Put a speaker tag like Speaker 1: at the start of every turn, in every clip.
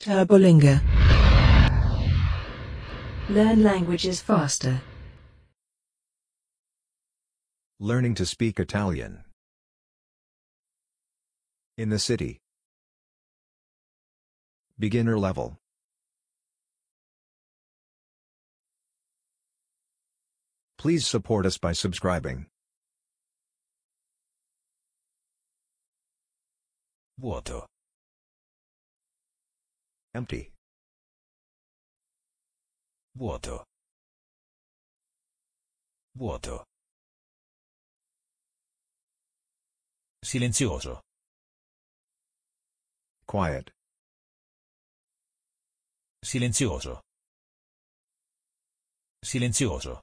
Speaker 1: Turbolinga. Learn
Speaker 2: languages faster.
Speaker 3: Learning to speak Italian. In the city. Beginner level. Please support us by subscribing.
Speaker 2: Vuoto. Empty. Vuoto. Vuoto. Silenzioso. Quiet. Silenzioso. Silenzioso.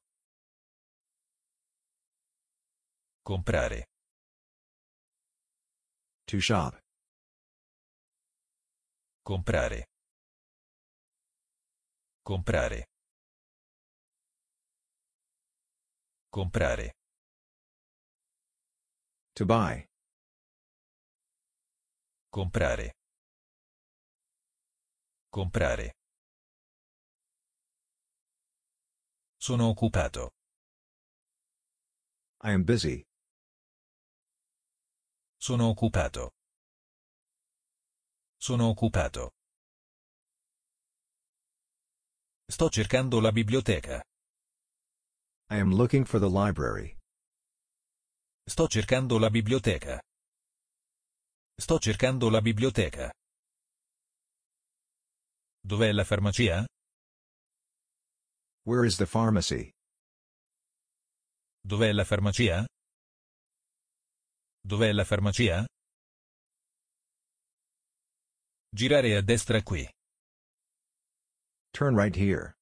Speaker 2: Comprare. To shop. Comprare. Comprare. Comprare. To buy. Comprare. Comprare. Sono occupato. I am busy. Sono occupato. Sono
Speaker 3: occupato.
Speaker 1: Sto cercando la biblioteca.
Speaker 3: I am looking for the
Speaker 1: library. Sto cercando la biblioteca. Sto cercando la biblioteca. Dov'è la farmacia?
Speaker 3: Where is the pharmacy?
Speaker 1: Dov'è la farmacia? Dov'è la farmacia? Girare a destra qui.
Speaker 3: Turn right here.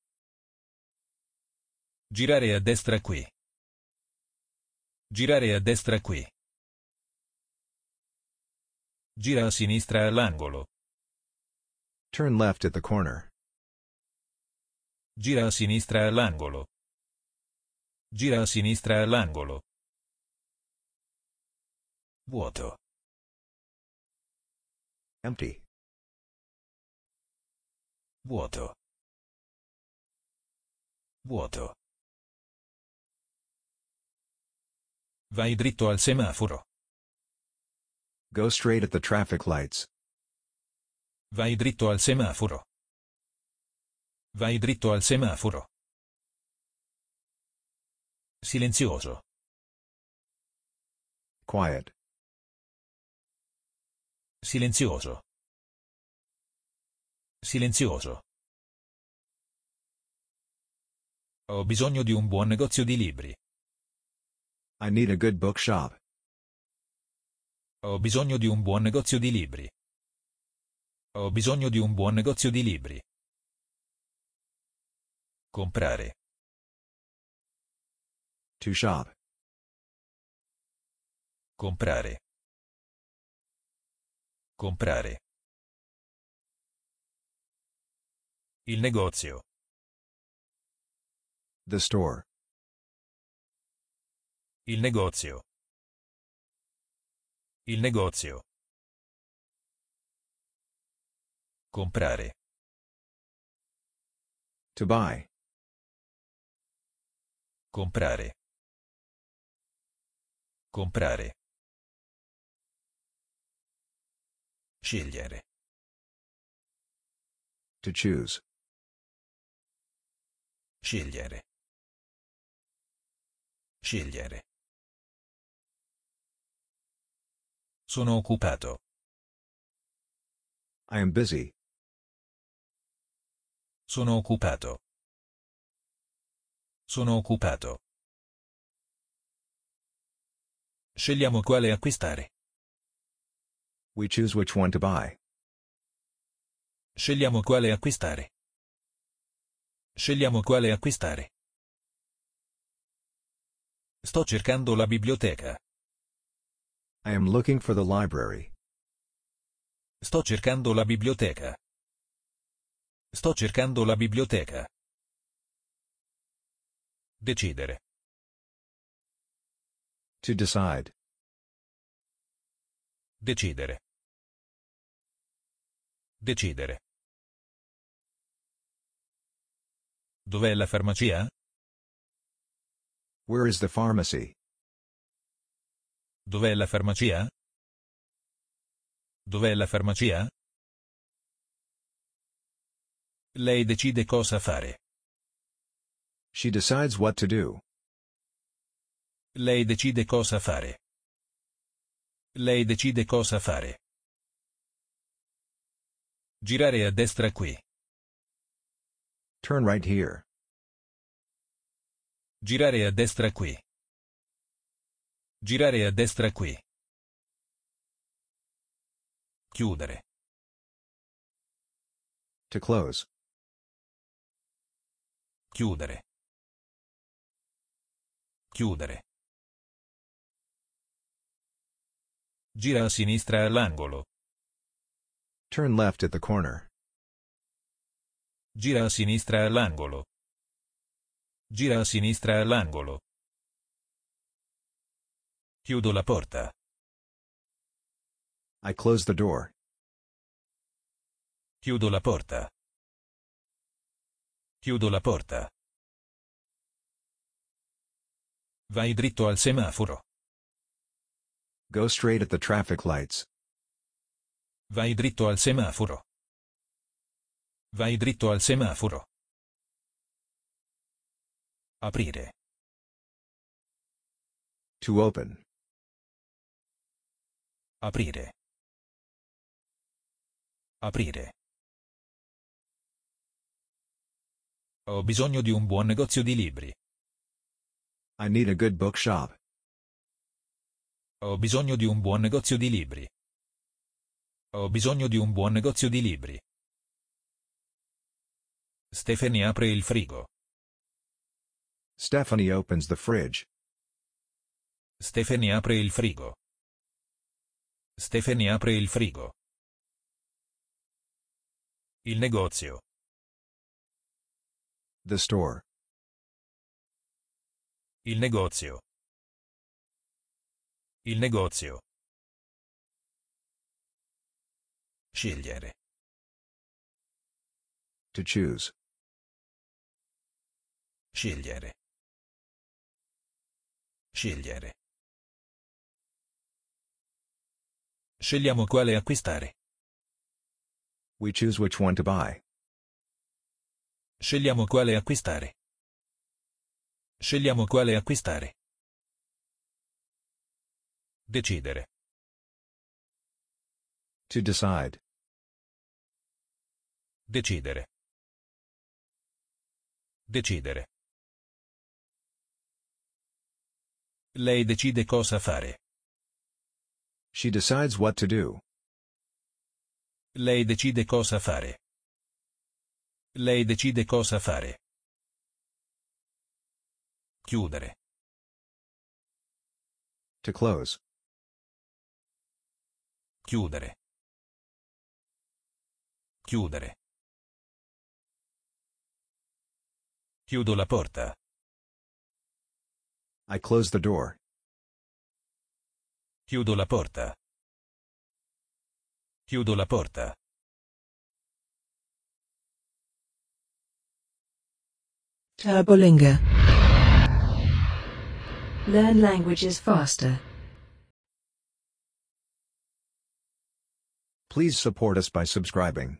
Speaker 1: Girare a destra qui. Girare a destra qui. Gira a sinistra all'angolo.
Speaker 3: Turn left at the corner.
Speaker 1: Gira a sinistra all'angolo. Gira a sinistra all'angolo.
Speaker 2: Vuoto. Empty. Vuoto. Vuoto. Vai dritto al
Speaker 3: semaforo. Go straight at the traffic lights.
Speaker 1: Vai dritto al semaforo. Vai dritto al semaforo.
Speaker 2: Silenzioso. Quiet. Silenzioso. Silenzioso.
Speaker 1: Ho bisogno di un buon negozio di libri.
Speaker 3: I need a good bookshop.
Speaker 1: Ho bisogno di un buon negozio di libri. Ho bisogno di un buon negozio di libri. Comprare.
Speaker 2: To shop. Comprare. Comprare. Il negozio. The store. Il negozio. Il negozio. Comprare. To buy. Comprare. Comprare. Scegliere. To choose. Scegliere. Scegliere. Sono occupato. I am busy. Sono occupato. Sono occupato.
Speaker 1: Scegliamo quale acquistare.
Speaker 3: We choose which one to buy.
Speaker 1: Scegliamo quale acquistare. Scegliamo quale acquistare. Sto cercando la biblioteca.
Speaker 3: I am looking for the library. Sto cercando la
Speaker 1: biblioteca. Sto cercando la biblioteca.
Speaker 2: Decidere.
Speaker 3: To decide.
Speaker 2: Decidere. Decidere. Dov'è la farmacia?
Speaker 3: Where is the pharmacy?
Speaker 1: Dov'è la farmacia? Dov'è la farmacia? Lei decide cosa fare.
Speaker 3: She decides what to do.
Speaker 1: Lei decide cosa fare. Lei decide cosa fare. Girare a destra qui.
Speaker 3: Turn right here.
Speaker 1: Girare a destra qui. Girare a destra
Speaker 2: qui. Chiudere. To close. Chiudere. Chiudere.
Speaker 1: Gira a sinistra all'angolo. Turn left at the corner. Gira a sinistra all'angolo. Gira a sinistra all'angolo. Chiudo la porta.
Speaker 3: I close the door.
Speaker 1: Chiudo la porta. Chiudo la porta. Vai dritto al semaforo.
Speaker 3: Go straight at the traffic lights.
Speaker 1: Vai dritto al semaforo.
Speaker 2: Vai dritto al semaforo. Aprire. To open. Aprire. Aprire.
Speaker 1: Ho bisogno di un buon negozio di libri. I need a good bookshop. Ho bisogno di un buon negozio di libri. Ho bisogno di un buon negozio di libri. Stephanie apre il frigo. Stephanie opens the fridge. Stephanie apre il frigo. Stephanie apre il frigo.
Speaker 2: Il negozio. The store. Il negozio. Il negozio. Scegliere. To choose. Scegliere. Scegliere.
Speaker 1: Scegliamo quale acquistare.
Speaker 3: We choose which one to buy.
Speaker 1: Scegliamo quale acquistare. Scegliamo quale acquistare.
Speaker 2: Decidere.
Speaker 3: To decide.
Speaker 2: Decidere. Decidere.
Speaker 1: Lei decide cosa fare.
Speaker 3: She decides what to do.
Speaker 1: Lei decide cosa fare. Lei decide cosa fare.
Speaker 2: Chiudere. To close. Chiudere. Chiudere. Chiudo la porta.
Speaker 3: I close the door.
Speaker 1: Chiudo la porta. Chiudo la porta.
Speaker 2: Turbolinga.
Speaker 1: Learn languages faster.
Speaker 3: Please support us by subscribing.